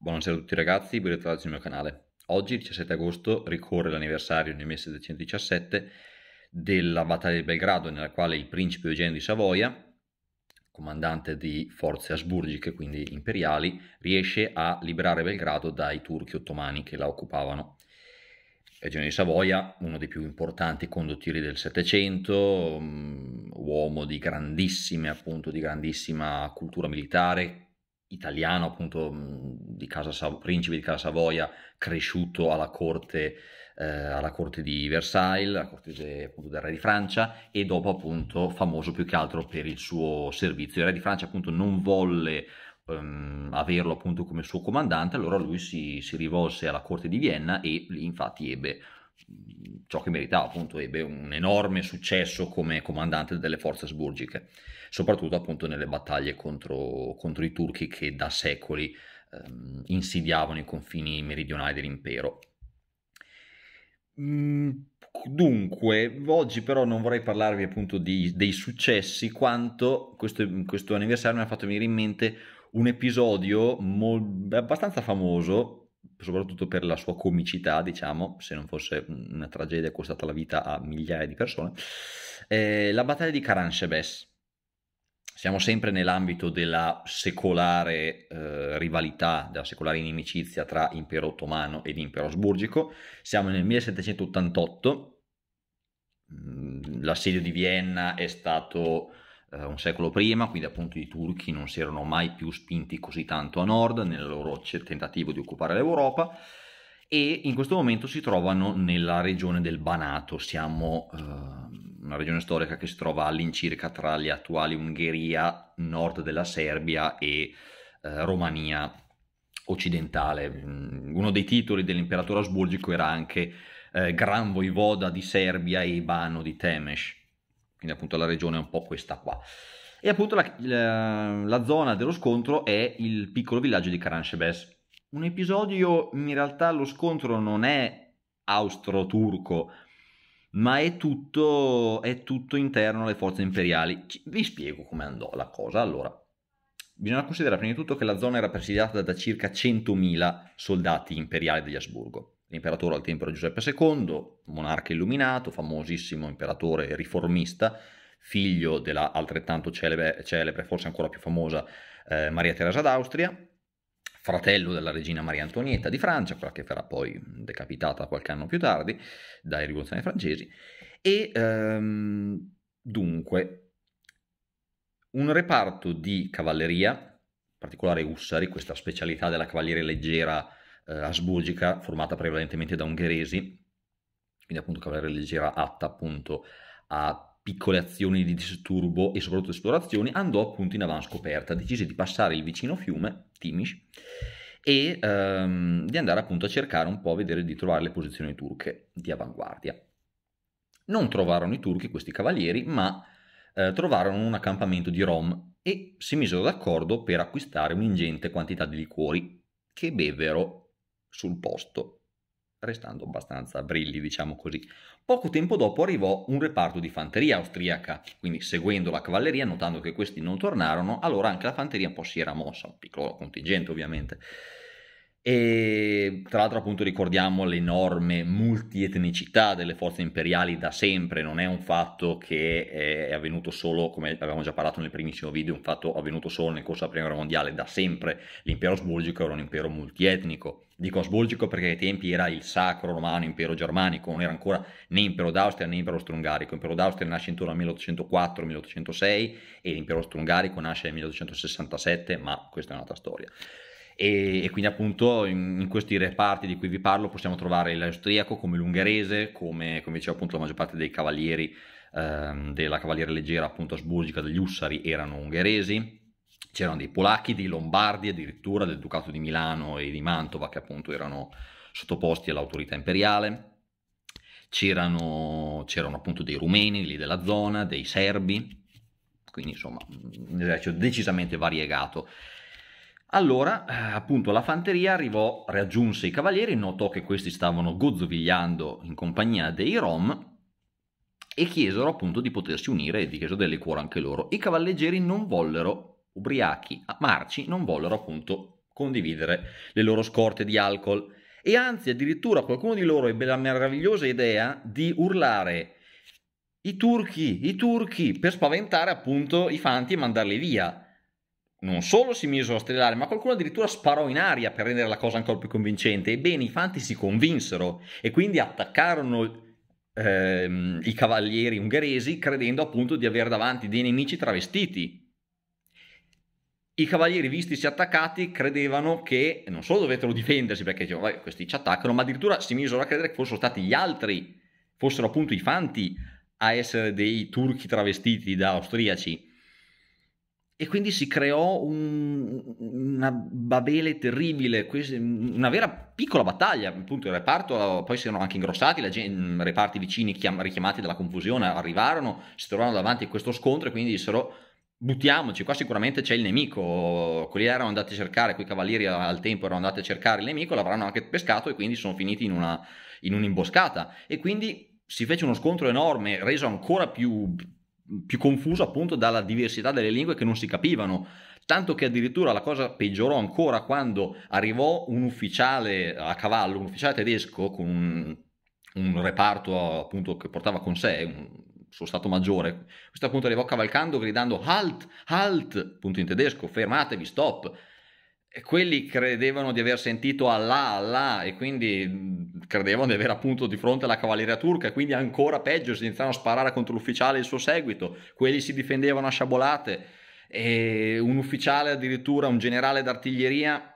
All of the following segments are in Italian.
Buonasera a tutti ragazzi, ben ritrovati sul mio canale. Oggi, 17 agosto, ricorre l'anniversario nel 1717 della battaglia di Belgrado nella quale il principe Eugenio di Savoia, comandante di forze asburgiche, quindi imperiali, riesce a liberare Belgrado dai turchi ottomani che la occupavano. Eugenio di Savoia, uno dei più importanti condottieri del Settecento, mm, uomo di grandissima, appunto, di grandissima cultura militare, italiano appunto di casa Sav- principe di casa Savoia cresciuto alla corte, eh, alla corte di Versailles, la corte appunto, del re di Francia e dopo appunto famoso più che altro per il suo servizio. Il re di Francia appunto non volle ehm, averlo appunto come suo comandante, allora lui si, si rivolse alla corte di Vienna e lì infatti ebbe ciò che meritava appunto, ebbe un enorme successo come comandante delle forze asburgiche soprattutto appunto nelle battaglie contro, contro i turchi che da secoli ehm, insidiavano i confini meridionali dell'impero. Mm. Dunque, oggi però non vorrei parlarvi appunto di, dei successi, quanto questo, questo, anniversario mi ha fatto venire in mente un episodio mol, abbastanza famoso, soprattutto per la sua comicità, diciamo, se non fosse una tragedia costata la vita a migliaia di persone, eh, la battaglia di Karanchebes siamo sempre nell'ambito della secolare eh, rivalità, della secolare inimicizia tra impero ottomano ed impero asburgico. Siamo nel 1788, mm, l'assedio di Vienna è stato eh, un secolo prima, quindi appunto i turchi non si erano mai più spinti così tanto a nord nel loro tentativo di occupare l'Europa e in questo momento si trovano nella regione del Banato, siamo eh, una regione storica che si trova all'incirca tra le attuali Ungheria, nord della Serbia e eh, Romania occidentale. Mm, uno dei titoli dell'imperatore asburgico era anche eh, Gran Voivoda di Serbia e Ibano di Temes, quindi appunto la regione è un po' questa qua. E appunto la, la, la zona dello scontro è il piccolo villaggio di Karansebes, un episodio in realtà lo scontro non è austro-turco, ma è tutto, è tutto interno alle forze imperiali. Vi spiego come andò la cosa. Allora, bisogna considerare prima di tutto che la zona era presidiata da circa 100.000 soldati imperiali degli Asburgo. L'imperatore al tempo era Giuseppe II, monarca illuminato, famosissimo imperatore riformista, figlio della altrettanto celebre, celebre forse ancora più famosa, eh, Maria Teresa d'Austria, fratello della regina Maria Antonietta di Francia, quella che verrà poi decapitata qualche anno più tardi dai rivoluzionari francesi. E ehm, dunque, un reparto di cavalleria, in particolare Ussari, questa specialità della cavalleria leggera eh, asburgica, formata prevalentemente da ungheresi, quindi appunto cavalleria leggera atta appunto a piccole azioni di disturbo e soprattutto esplorazioni, andò appunto in avanscoperta, decise di passare il vicino fiume, Timish, e ehm, di andare appunto a cercare un po', a vedere di trovare le posizioni turche di avanguardia. Non trovarono i turchi questi cavalieri, ma eh, trovarono un accampamento di Rom e si misero d'accordo per acquistare un'ingente quantità di liquori che bevvero sul posto restando abbastanza brilli, diciamo così. Poco tempo dopo arrivò un reparto di fanteria austriaca, quindi seguendo la cavalleria, notando che questi non tornarono, allora anche la fanteria un po' si era mossa, un piccolo contingente ovviamente. E tra l'altro appunto ricordiamo l'enorme multietnicità delle forze imperiali da sempre, non è un fatto che eh, è avvenuto solo, come avevamo già parlato nel primissimo video, un fatto avvenuto solo nel corso della prima guerra mondiale, da sempre l'impero asburgico era un impero multietnico Dico asburgico perché ai tempi era il sacro romano impero germanico, non era ancora né impero d'Austria né impero strungarico. L'impero d'Austria nasce intorno al 1804-1806 e l'impero strungarico nasce nel 1867, ma questa è un'altra storia. E, e, quindi appunto in, in, questi reparti di cui vi parlo possiamo trovare l'austriaco come l'ungherese, come, come dicevo appunto la maggior parte dei cavalieri ehm, della cavalleria leggera appunto asburgica degli Ussari erano ungheresi, c'erano dei polacchi, dei lombardi, addirittura del Ducato di Milano e di Mantova che appunto erano sottoposti all'autorità imperiale. C'erano, c'erano appunto dei rumeni lì della zona, dei serbi, quindi insomma un esercito decisamente variegato. Allora, eh, appunto, la fanteria arrivò, raggiunse i cavalieri, notò che questi stavano gozzovigliando in compagnia dei Rom e chiesero appunto di potersi unire e di chiesero delle cuore anche loro. I cavalleggeri non vollero ubriachi, a marci, non vollero appunto condividere le loro scorte di alcol e anzi addirittura qualcuno di loro ebbe la meravigliosa idea di urlare i turchi, i turchi, per spaventare appunto i fanti e mandarli via. Non solo si misero a strillare, ma qualcuno addirittura sparò in aria per rendere la cosa ancora più convincente. Ebbene, i fanti si convinsero e quindi attaccarono ehm, i cavalieri ungheresi credendo appunto di avere davanti dei nemici travestiti i cavalieri vistici attaccati credevano che non solo dovettero difendersi perché dicevano, vabbè, questi ci attaccano, ma addirittura si misero a credere che fossero stati gli altri, fossero appunto i fanti a essere dei turchi travestiti da austriaci. E quindi si creò un, una babele terribile, una vera piccola battaglia. Appunto, il reparto poi si erano anche ingrossati, i reparti vicini richiamati dalla confusione arrivarono, si trovarono davanti a questo scontro e quindi dissero buttiamoci, qua sicuramente c'è il nemico, quelli erano andati a cercare, quei cavalieri al tempo erano andati a cercare il nemico, l'avranno anche pescato e quindi sono finiti in, una, in un'imboscata e quindi si fece uno scontro enorme, reso ancora più, più confuso appunto dalla diversità delle lingue che non si capivano. Tanto che addirittura la cosa peggiorò ancora quando arrivò un ufficiale a cavallo, un ufficiale tedesco con un, un reparto appunto che portava con sé, un, suo stato maggiore. A questo appunto arrivò cavalcando gridando halt, halt, punto in tedesco, fermatevi, stop. E quelli credevano di aver sentito Allah, Allah e quindi credevano di avere appunto di fronte la cavalleria turca, quindi ancora peggio, si iniziarono a sparare contro l'ufficiale e il suo seguito, quelli si difendevano a sciabolate e un ufficiale addirittura, un generale d'artiglieria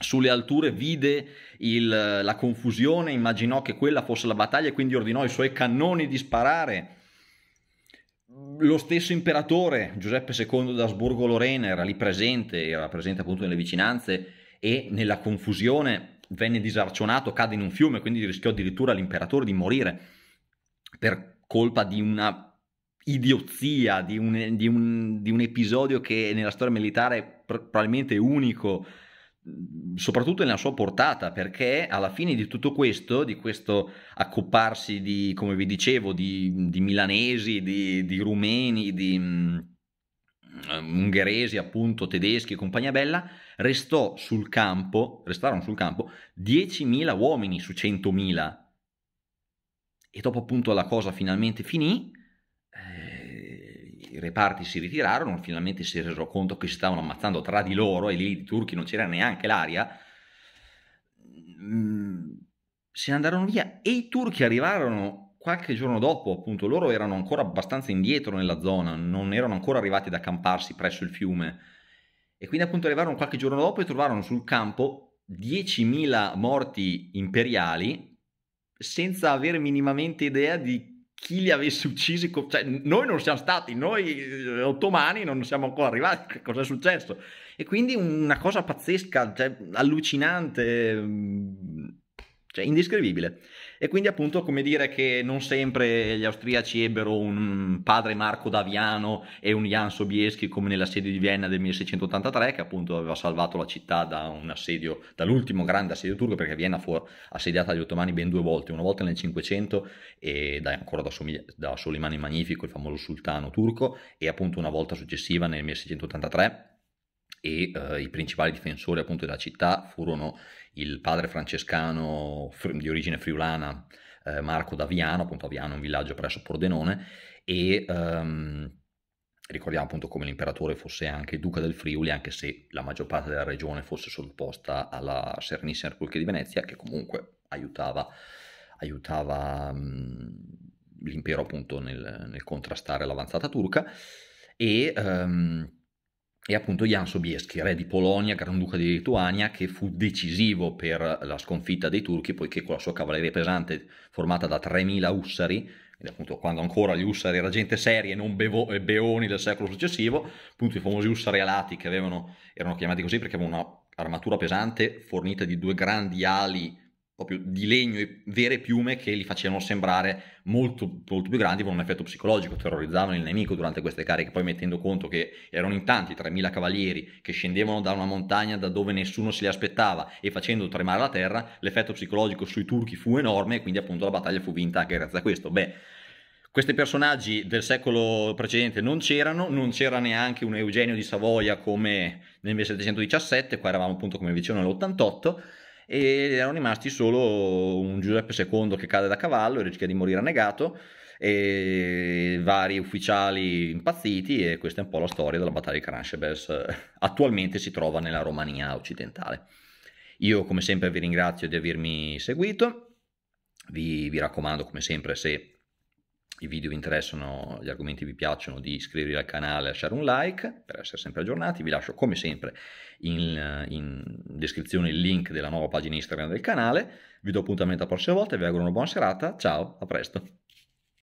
sulle alture vide il, la confusione, immaginò che quella fosse la battaglia e quindi ordinò ai suoi cannoni di sparare lo stesso imperatore Giuseppe II d'Asburgo-Lorena era lì presente, era presente appunto nelle vicinanze e nella confusione venne disarcionato, cadde in un fiume, quindi rischiò addirittura l'imperatore di morire per colpa di una idiozia, di un, di un, di un episodio che nella storia militare probabilmente è unico Mhmm, soprattutto nella sua portata, perché alla fine di tutto questo, di questo accopparsi di, come vi dicevo, di, di milanesi, di, di rumeni, di um, ungheresi, appunto, tedeschi e compagnia bella, restò sul campo, restarono sul campo 10.000 uomini su 100.000. E dopo appunto la cosa finalmente finì, i reparti si ritirarono, finalmente si resero conto che si stavano ammazzando tra di loro e lì i turchi non c'era neanche l'aria, mm, se ne andarono via e i turchi arrivarono qualche giorno dopo, appunto loro erano ancora abbastanza indietro nella zona, non erano ancora arrivati ad accamparsi presso il fiume e quindi appunto arrivarono qualche giorno dopo e trovarono sul campo 10.000 morti imperiali senza avere minimamente idea di chi li avesse uccisi, cioè, noi non siamo stati, noi eh, ottomani non siamo ancora arrivati, cosa è successo? E quindi una cosa pazzesca, cioè, allucinante mm, cioè indescrivibile. E quindi appunto come dire che non sempre gli austriaci ebbero un padre Marco Daviano e un Jan Sobieski come nell'assedio di Vienna del 1683 che appunto aveva salvato la città da un assedio, dall'ultimo grande assedio turco perché Vienna fu assediata dagli ottomani ben due volte, una volta nel 500 e da, ancora da, Somiglia, da Solimani Magnifico, il famoso sultano turco, e appunto una volta successiva nel 1683 e eh, i principali difensori appunto della città furono il padre francescano di origine friulana eh, Marco d'Aviano, appunto Aviano un villaggio presso Pordenone e ehm, ricordiamo appunto come l'imperatore fosse anche duca del Friuli anche se la maggior parte della regione fosse sottoposta alla Serenissima Repubblica di Venezia che comunque aiutava, aiutava mh, l'impero appunto nel, nel contrastare l'avanzata turca e ehm, e appunto Jan Sobieski, re di Polonia, granduca di Lituania, che fu decisivo per la sconfitta dei turchi, poiché con la sua cavalleria pesante formata da 3.000 ussari, appunto quando ancora gli ussari erano gente seria e non bevo, e beoni del secolo successivo, appunto i famosi ussari alati che avevano, erano chiamati così perché avevano un'armatura pesante fornita di due grandi ali proprio di legno e vere piume che li facevano sembrare molto, molto più grandi con un effetto psicologico, terrorizzavano il nemico durante queste cariche, poi mettendo conto che erano in tanti 3.000 cavalieri che scendevano da una montagna da dove nessuno se li aspettava e facendo tremare la terra, l'effetto psicologico sui turchi fu enorme e quindi appunto la battaglia fu vinta anche grazie a questo. Beh, questi personaggi del secolo precedente non c'erano, non c'era neanche un Eugenio di Savoia come nel 1717, qua eravamo appunto come vicino nell'88, e erano rimasti solo un Giuseppe II che cade da cavallo e rischia di morire annegato e vari ufficiali impazziti e questa è un po' la storia della battaglia di Kranjebes attualmente si trova nella Romania occidentale io come sempre vi ringrazio di avermi seguito vi, vi raccomando come sempre se i video vi interessano, gli argomenti vi piacciono, di iscrivervi al canale, lasciare un like per essere sempre aggiornati. Vi lascio come sempre in, in descrizione il link della nuova pagina Instagram del canale. Vi do appuntamento la prossima volta, e vi auguro una buona serata, ciao, a presto.